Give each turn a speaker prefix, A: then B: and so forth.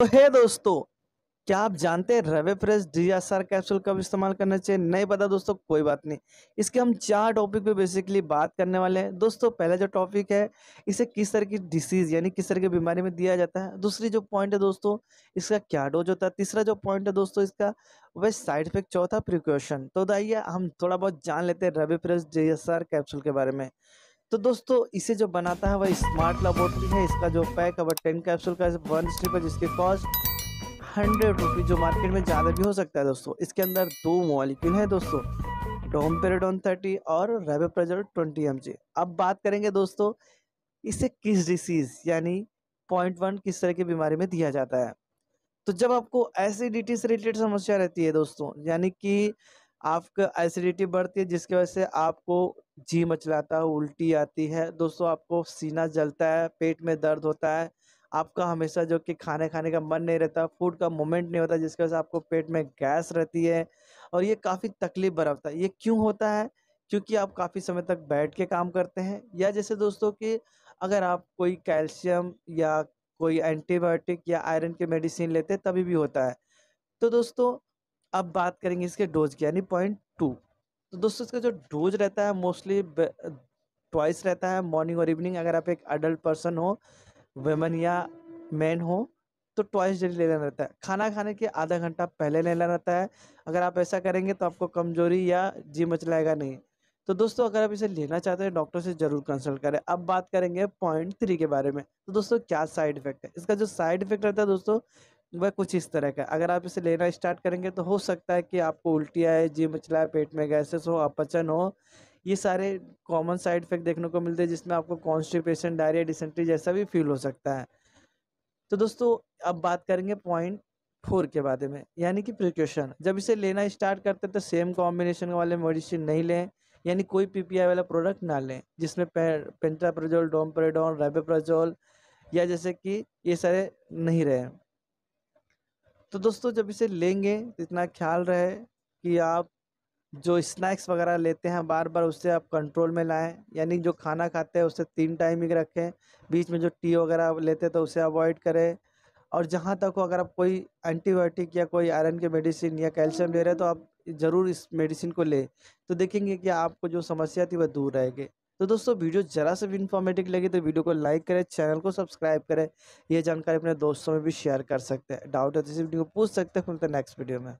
A: तो हे दोस्तों क्या आप जानते हैं रवे fresh D S R capsule कब इस्तेमाल करना चाहिए नहीं पता दोस्तों कोई बात नहीं इसके हम चार टॉपिक पे बेसिकली बात करने वाले हैं दोस्तों पहला जो टॉपिक है इसे किस तरह की डिसीज़ यानी किस तरह की बीमारी में दिया जाता है दूसरी जो पॉइंट है दोस्तों इसका क्या डोज होता है तीसरा जो पॉइंट है दोस्तों इसका वह साइड इफेक्ट चौथा प्रिकॉशन तो दाइए हम थोड़ा बहुत जान लेते हैं रवे fresh D S R capsule के बारे में तो दोस्तों इसे जो बनाता है वह स्मार्ट लेबोरेटरी है इसका जो पैक है वह टेन कैप्सूल का वन स्ट्रिप है जिसकी कॉस्ट हंड्रेड रुपीज़ जो मार्केट में ज़्यादा भी हो सकता है दोस्तों इसके अंदर दो मॉलिक्यूल हैं दोस्तों डोम पेरेडोन थर्टी और रेबेप्रेजर ट्वेंटी एम अब बात करेंगे दोस्तों इसे किस डिसीज़ यानी पॉइंट वन किस तरह की बीमारी में दिया जाता है तो जब आपको एसिडिटी से रिलेटेड समस्या रहती है दोस्तों यानी कि आपका एसिडिटी बढ़ती है जिसकी वजह से आपको जी मचलाता है उल्टी आती है दोस्तों आपको सीना जलता है पेट में दर्द होता है आपका हमेशा जो कि खाने खाने का मन नहीं रहता फूड का मोमेंट नहीं होता जिसकी वजह से आपको पेट में गैस रहती है और ये काफ़ी तकलीफ भरा होता है ये क्यों होता है क्योंकि आप काफ़ी समय तक बैठ के काम करते हैं या जैसे दोस्तों कि अगर आप कोई कैल्शियम या कोई एंटीबायोटिक या आयरन के मेडिसिन लेते तभी भी होता है तो दोस्तों अब बात करेंगे इसके डोज की यानी पॉइंट टू तो दोस्तों इसका जो डोज रहता है मोस्टली ट्वाइस रहता है मॉर्निंग और इवनिंग अगर आप एक अडल्ट पर्सन हो वेमन या मैन हो तो ट्वाइस डेली लेना रहता है खाना खाने के आधा घंटा पहले लेना रहता है अगर आप ऐसा करेंगे तो आपको कमजोरी या जी मचलाएगा नहीं तो दोस्तों अगर आप इसे लेना चाहते हैं डॉक्टर से ज़रूर कंसल्ट करें अब बात करेंगे पॉइंट थ्री के बारे में तो दोस्तों क्या साइड इफेक्ट है इसका जो साइड इफेक्ट रहता है दोस्तों वह कुछ इस तरह का अगर आप इसे लेना स्टार्ट करेंगे तो हो सकता है कि आपको उल्टी आए जी मचलाए पेट में गैसेस हो अपचन हो ये सारे कॉमन साइड इफेक्ट देखने को मिलते हैं जिसमें आपको कॉन्स्टिपेशन डायरिया डिसेंट्री जैसा भी फील हो सकता है तो दोस्तों अब बात करेंगे पॉइंट फोर के बारे में यानी कि प्रिकॉशन जब इसे लेना स्टार्ट करते तो सेम कॉम्बिनेशन वाले मेडिसिन नहीं लें यानी कोई पीपीआई वाला प्रोडक्ट ना लें जिसमें पेंटाप्रेजोल डोमप्रेडोन रेबेप्रेजोल या जैसे कि ये सारे नहीं रहे तो दोस्तों जब इसे लेंगे तो इतना ख्याल रहे कि आप जो स्नैक्स वगैरह लेते हैं बार बार उससे आप कंट्रोल में लाएं यानी जो खाना खाते हैं उसे तीन टाइम ही रखें बीच में जो टी वगैरह लेते हैं तो उसे अवॉइड करें और जहाँ तक हो अगर आप कोई एंटीबायोटिक या कोई आयरन के मेडिसिन या कैल्शियम ले रहे हैं तो आप ज़रूर इस मेडिसिन को लें तो देखेंगे कि आपको जो समस्या थी वह दूर रहेगी तो दोस्तों वीडियो जरा से भी इन्फॉर्मेटिव लगे तो वीडियो को लाइक करें चैनल को सब्सक्राइब करें यह जानकारी अपने दोस्तों में भी शेयर कर सकते हैं डाउट है तो इसी वीडियो को पूछ सकते हैं मिलते नेक्स्ट वीडियो में